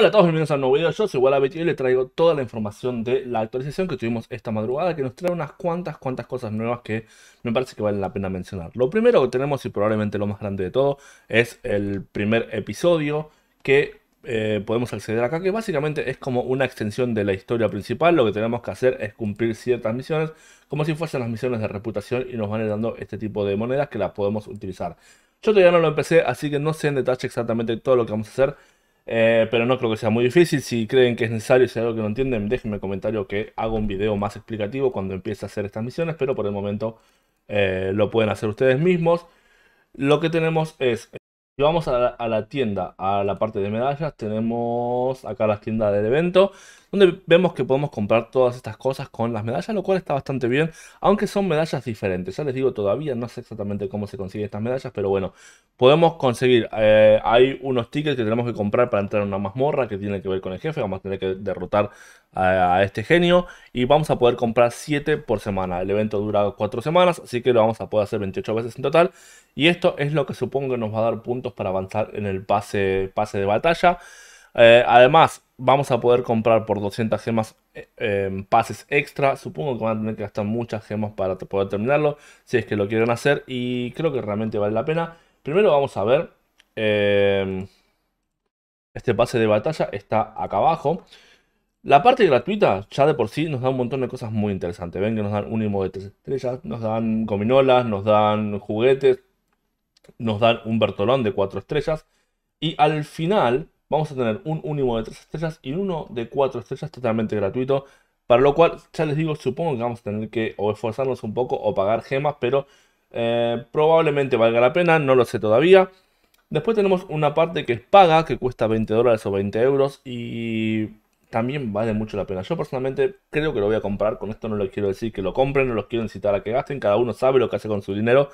Hola a todos, bienvenidos a un nuevo video. Yo soy WalaBet y les traigo toda la información de la actualización que tuvimos esta madrugada, que nos trae unas cuantas, cuantas cosas nuevas que me parece que vale la pena mencionar. Lo primero que tenemos, y probablemente lo más grande de todo, es el primer episodio que eh, podemos acceder acá, que básicamente es como una extensión de la historia principal. Lo que tenemos que hacer es cumplir ciertas misiones, como si fuesen las misiones de reputación, y nos van dando este tipo de monedas que las podemos utilizar. Yo todavía no lo empecé, así que no sé en detalle exactamente todo lo que vamos a hacer. Eh, pero no creo que sea muy difícil. Si creen que es necesario, si hay algo que no entienden, déjenme en comentario que hago un video más explicativo cuando empiece a hacer estas misiones. Pero por el momento eh, lo pueden hacer ustedes mismos. Lo que tenemos es y vamos a la, tienda, a la parte de medallas, tenemos acá la tienda del evento, donde vemos que podemos comprar todas estas cosas con las medallas, lo cual está bastante bien, aunque son medallas diferentes. Ya les digo, todavía no sé exactamente cómo se consiguen estas medallas, pero bueno, podemos conseguir, eh, hay unos tickets que tenemos que comprar para entrar en una mazmorra que tiene que ver con el jefe, vamos a tener que derrotar a, este genio y vamos a poder comprar 7 por semana. El evento dura 4 semanas, así que lo vamos a poder hacer 28 veces en total. Y esto es lo que supongo que nos va a dar puntos para avanzar en el pase, pase de batalla. Eh, además, vamos a poder comprar por 200 gemas eh, em, pases extra. Supongo que van a tener que gastar muchas gemas para poder terminarlo, si es que lo quieren hacer. Y creo que realmente vale la pena. Primero vamos a ver... Em, este pase de batalla está acá abajo. La parte gratuita ya de por sí nos da un montón de cosas muy interesantes. Ven que nos dan un de tres estrellas, nos dan gominolas, nos dan juguetes, nos dan un Bertolón de cuatro estrellas. Y al final vamos a tener un Unimo de 3 estrellas y uno de 4 estrellas totalmente gratuito. Para lo cual, ya les digo, supongo que vamos a tener que o esforzarnos un poco o pagar gemas, pero eh, probablemente valga la pena, no lo sé todavía. Después tenemos una parte que es paga, que cuesta 20 dólares o 20 euros y también vale mucho la pena. Yo personalmente creo que lo voy a comprar, con esto no les quiero decir que lo compren, no los quiero incitar a que gasten, cada uno sabe lo que hace con su dinero.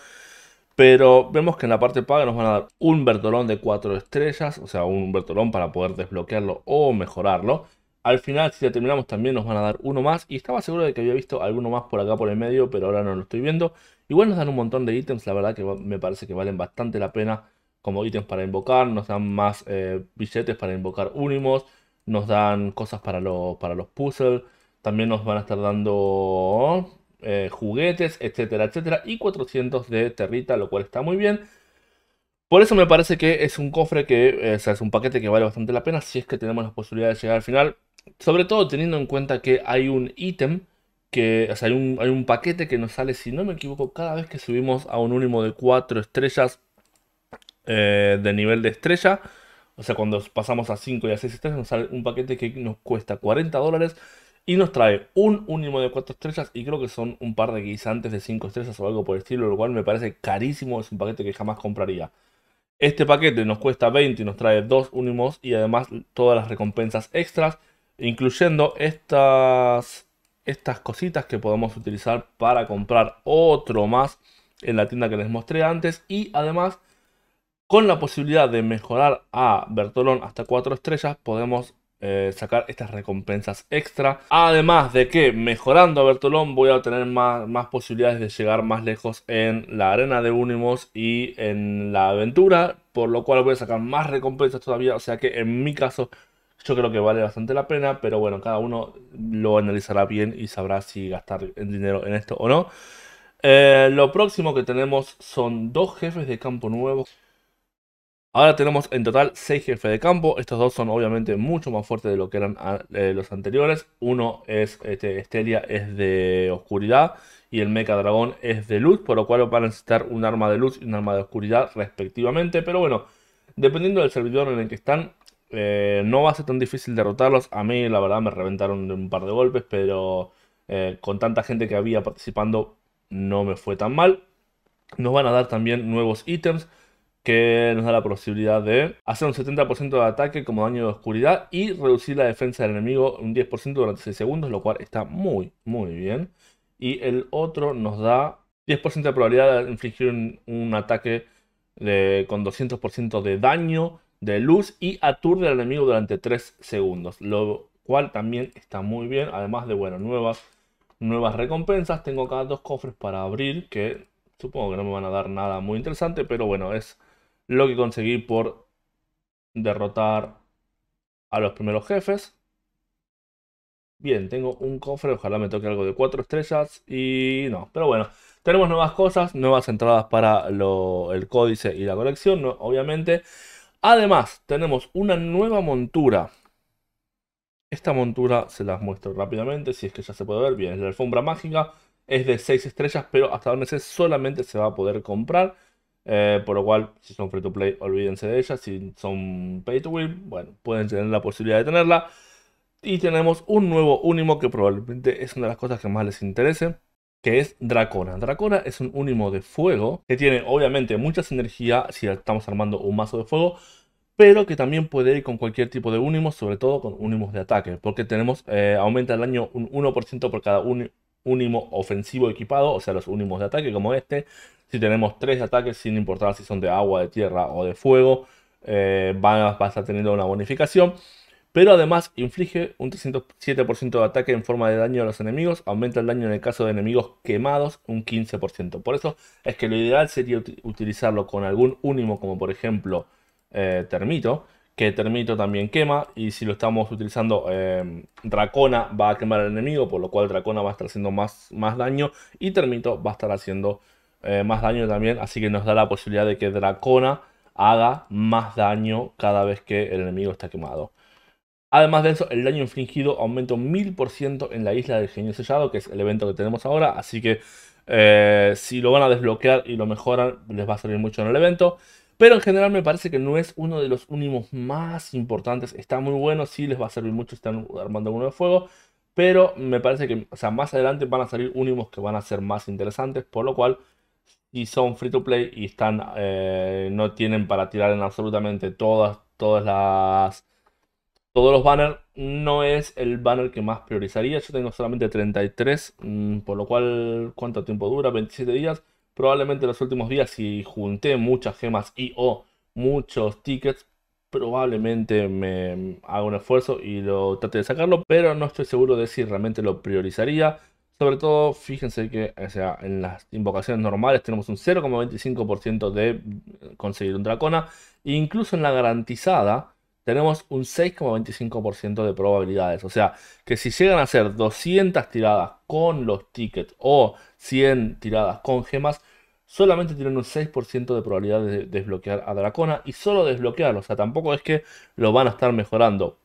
Pero vemos que en la parte paga nos van a dar un Bertolón de 4 estrellas, o sea, un Bertolón para poder desbloquearlo o mejorarlo. Al final, si ya terminamos, también nos van a dar uno más. Y estaba seguro de que había visto alguno más por acá por el medio, pero ahora no lo estoy viendo. Igual nos dan un montón de ítems, la verdad que me parece que valen bastante la pena como ítems para invocar. Nos dan más eh, billetes para invocar Unimos nos dan cosas para, los, para los puzzles, también nos van a estar dando eh, juguetes, etcétera, etcétera, y 400 de territa, lo cual está muy bien. Por eso me parece que es un cofre que, eh, o sea, es un paquete que vale bastante la pena si es que tenemos la posibilidad de llegar al final, sobre todo teniendo en cuenta que hay un ítem, que, o sea, hay un, hay un paquete que nos sale, si no me equivoco, cada vez que subimos a un último de 4 estrellas eh, de nivel de estrella, o sea, cuando pasamos a 5 y a 6 estrellas nos sale un paquete que nos cuesta 40 dólares y nos trae un único de 4 estrellas y creo que son un par de guisantes de 5 estrellas o algo por el estilo, lo cual me parece carísimo, es un paquete que jamás compraría. Este paquete nos cuesta 20 y nos trae 2 Unimos y además todas las recompensas extras, incluyendo estas, estas cositas que podemos utilizar para comprar otro más en la tienda que les mostré antes y además con la posibilidad de mejorar a Bertolón hasta 4 estrellas, podemos eh, sacar estas recompensas extra. Además de que mejorando a Bertolón voy a tener más, posibilidades de llegar más lejos en la arena de Unimos y en la aventura. Por lo cual voy a sacar más recompensas todavía. O sea que en mi caso yo creo que vale bastante la pena, pero bueno, cada uno lo analizará bien y sabrá si gastar dinero en esto o no. Eh, lo próximo que tenemos son dos jefes de campo nuevos. Ahora tenemos en total 6 jefes de campo. Estos dos son obviamente mucho más fuertes de lo que eran ah, eh, los anteriores. Uno es este, Estelia, es de oscuridad. Y el Mecha Dragón es de luz. Por lo cual van a necesitar un arma de luz y un arma de oscuridad respectivamente. Pero bueno, dependiendo del servidor en el que están, eh, no va a ser tan difícil derrotarlos. A mí, la verdad, me reventaron un par de golpes. Pero eh, con tanta gente que había participando, no me fue tan mal. Nos van a dar también nuevos ítems que nos da la posibilidad de hacer un 70% de ataque como daño de oscuridad y reducir la defensa del enemigo un 10% durante 6 segundos, lo cual está muy, muy bien. Y el otro nos da 10% de probabilidad de infligir un, ataque de, con 200% de daño de luz y aturde al enemigo durante 3 segundos, lo cual también está muy bien, además de, bueno, nuevas, nuevas recompensas. Tengo acá dos cofres para abrir que supongo que no me van a dar nada muy interesante, pero bueno, es lo que conseguí por derrotar a los primeros jefes. Bien, tengo un cofre, ojalá me toque algo de 4 estrellas y no, pero bueno, tenemos nuevas cosas, nuevas entradas para el códice y la colección, obviamente. Además, tenemos una nueva montura. Esta montura se las muestro rápidamente, si es que ya se puede ver bien, es la alfombra mágica, es de 6 estrellas, pero hasta donde sé solamente se va a poder comprar. Eh, por lo cual, si son free to play, olvídense de ellas. Si son pay to win, bueno, pueden tener la posibilidad de tenerla. Y tenemos un nuevo Unimo que probablemente es una de las cosas que más les interese, que es Dracona. Dracona es un Unimo de fuego que tiene obviamente mucha sinergia si estamos armando un mazo de fuego, pero que también puede ir con cualquier tipo de Unimos, sobre todo con Unimos de ataque, porque tenemos eh, aumenta el daño un 1% por cada Únimo ofensivo equipado, o sea, los unimos de ataque como este. Si tenemos tres ataques, sin importar si son de agua, de tierra o de fuego, eh, vas, a tener una bonificación. Pero además inflige un 307% de ataque en forma de daño a los enemigos, aumenta el daño en el caso de enemigos quemados un 15%. Por eso es que lo ideal sería utilizarlo con algún único como por ejemplo eh, Termito, que Termito también quema y si lo estamos utilizando em, Dracona va a quemar al enemigo, por lo cual Dracona va a estar haciendo más, más daño y Termito va a estar haciendo eh, más daño también, así que nos da la posibilidad de que Dracona haga más daño cada vez que el enemigo está quemado. Además de eso, el daño infligido un 1000% en la isla del genio sellado, que es el evento que tenemos ahora, así que eh, si lo van a desbloquear y lo mejoran, les va a servir mucho en el evento. Pero en general me parece que no es uno de los unimos más importantes. Está muy bueno, sí les va a servir mucho, están armando uno de fuego. Pero me parece que, o sea, más adelante van a salir unimos que van a ser más interesantes. Por lo cual, si son free to play y están, eh, no tienen para tirar en absolutamente todas, todas las, todos los banners, no es el banner que más priorizaría. Yo tengo solamente 33, mm, por lo cual, ¿cuánto tiempo dura? 27 días probablemente en los últimos días, si junté muchas gemas y o muchos tickets, probablemente me haga un esfuerzo y lo trate de sacarlo, pero no estoy seguro de si realmente lo priorizaría. Sobre todo, fíjense que sea, en las invocaciones normales tenemos un 0,25% de conseguir un dracona. E incluso en la garantizada tenemos un 6,25% de probabilidades. O sea, que si llegan a hacer 200 tiradas con los tickets o 100 tiradas con gemas, solamente tienen un 6% de probabilidades de desbloquear a Dracona y solo desbloquearlo. O sea, tampoco es que lo van a estar mejorando.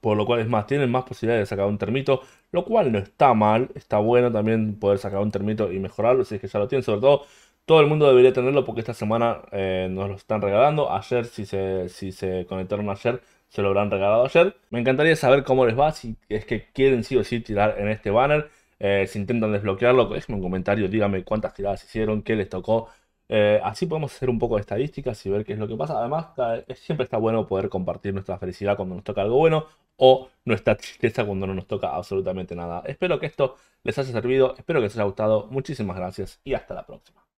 Por lo cual es más, tienen más posibilidades de sacar un termito, lo cual no está mal, está bueno también poder sacar un termito y mejorarlo, si es que ya lo tienen, sobre todo todo el mundo debería tenerlo porque esta semana eh, nos lo están regalando. Ayer, si se, conectaron ayer, se lo habrán regalado ayer. Me encantaría saber cómo les va, si es que quieren sí o sí tirar en este banner. Eh, si intentan desbloquearlo, déjenme pues, un comentario, díganme cuántas tiradas hicieron, qué les tocó. Eh, así podemos hacer un poco de estadísticas y ver qué es lo que pasa. Además, siempre está bueno poder compartir nuestra felicidad cuando nos toca algo bueno o nuestra tristeza cuando no nos toca absolutamente nada. Espero que esto les haya servido, espero que les haya gustado. Muchísimas gracias y hasta la próxima.